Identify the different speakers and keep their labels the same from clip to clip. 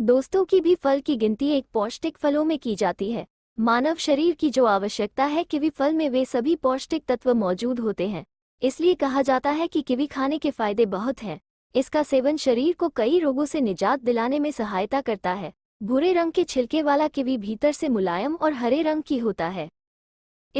Speaker 1: दोस्तों की भी फल की गिनती एक पौष्टिक फलों में की जाती है मानव शरीर की जो आवश्यकता है किवी फल में वे सभी पौष्टिक तत्व मौजूद होते हैं इसलिए कहा जाता है कि किवी खाने के फायदे बहुत हैं इसका सेवन शरीर को कई रोगों से निजात दिलाने में सहायता करता है भूरे रंग के छिलके वाला किवी भीतर से मुलायम और हरे रंग की होता है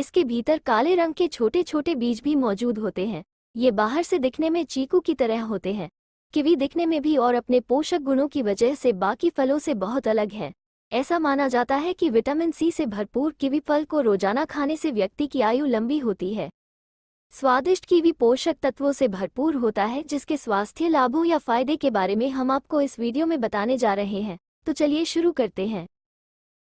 Speaker 1: इसके भीतर काले रंग के छोटे छोटे बीज भी मौजूद होते हैं ये बाहर से दिखने में चीकू की तरह होते हैं किवी दिखने में भी और अपने पोषक गुणों की वजह से बाकी फलों से बहुत अलग है ऐसा माना जाता है कि विटामिन सी से भरपूर किवी फल को रोजाना खाने से व्यक्ति की आयु लंबी होती है स्वादिष्ट कीवी पोषक तत्वों से भरपूर होता है जिसके स्वास्थ्य लाभों या फायदे के बारे में हम आपको इस वीडियो में बताने जा रहे हैं तो चलिए शुरू करते हैं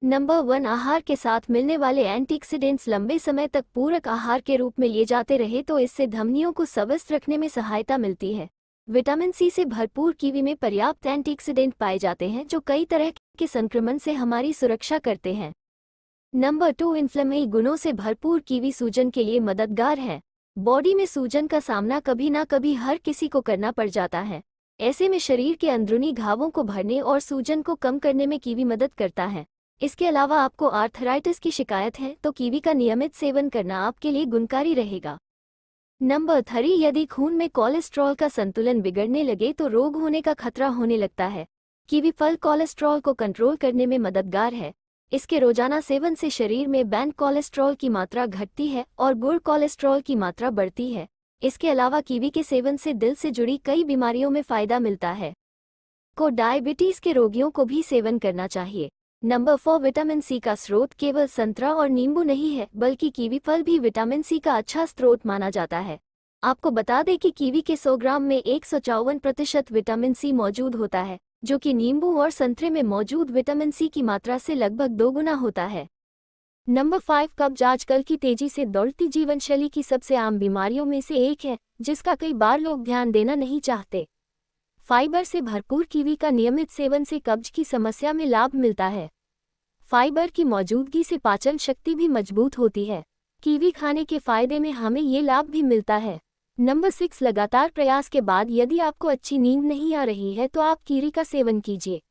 Speaker 1: नंबर वन आहार के साथ मिलने वाले एंटीऑक्सीडेंट्स लंबे समय तक पूरक आहार के रूप में लिए जाते रहे तो इससे धमनियों को स्वस्थ रखने में सहायता मिलती है विटामिन सी से भरपूर कीवी में पर्याप्त एंटीऑक्सीडेंट पाए जाते हैं जो कई तरह के संक्रमण से हमारी सुरक्षा करते हैं नंबर टू इन्फ्लेमेई गुणों से भरपूर कीवी सूजन के लिए मददगार है बॉडी में सूजन का सामना कभी ना कभी हर किसी को करना पड़ जाता है ऐसे में शरीर के अंदरूनी घावों को भरने और सूजन को कम करने में कीवी मदद करता है इसके अलावा आपको आर्थराइटिस की शिकायत है तो कीवी का नियमित सेवन करना आपके लिए गुणकारी रहेगा नंबर थ्री यदि खून में कोलेस्ट्रॉल का संतुलन बिगड़ने लगे तो रोग होने का खतरा होने लगता है कीवी फल कोलेस्ट्रॉल को कंट्रोल करने में मददगार है इसके रोजाना सेवन से शरीर में बैंड कोलेस्ट्रॉल की मात्रा घटती है और गुड़ कोलेस्ट्रॉल की मात्रा बढ़ती है इसके अलावा कीवी के सेवन से दिल से जुड़ी कई बीमारियों में फायदा मिलता है को डायबिटीज के रोगियों को भी सेवन करना चाहिए नंबर फोर विटामिन सी का स्रोत केवल संतरा और नींबू नहीं है बल्कि कीवी फल भी विटामिन सी का अच्छा स्रोत माना जाता है आपको बता दें कि कीवी के 100 ग्राम में एक प्रतिशत विटामिन सी मौजूद होता है जो कि नींबू और संतरे में मौजूद विटामिन सी की मात्रा से लगभग दोगुना होता है नंबर फाइव कब्ज आजकल की तेजी से दौड़ती जीवन शैली की सबसे आम बीमारियों में से एक है जिसका कई बार लोग ध्यान देना नहीं चाहते फाइबर से भरपूर कीवी का नियमित सेवन से कब्ज की समस्या में लाभ मिलता है फाइबर की मौजूदगी से पाचन शक्ति भी मजबूत होती है कीवी खाने के फायदे में हमें ये लाभ भी मिलता है नंबर सिक्स लगातार प्रयास के बाद यदि आपको अच्छी नींद नहीं आ रही है तो आप कीवी का सेवन कीजिए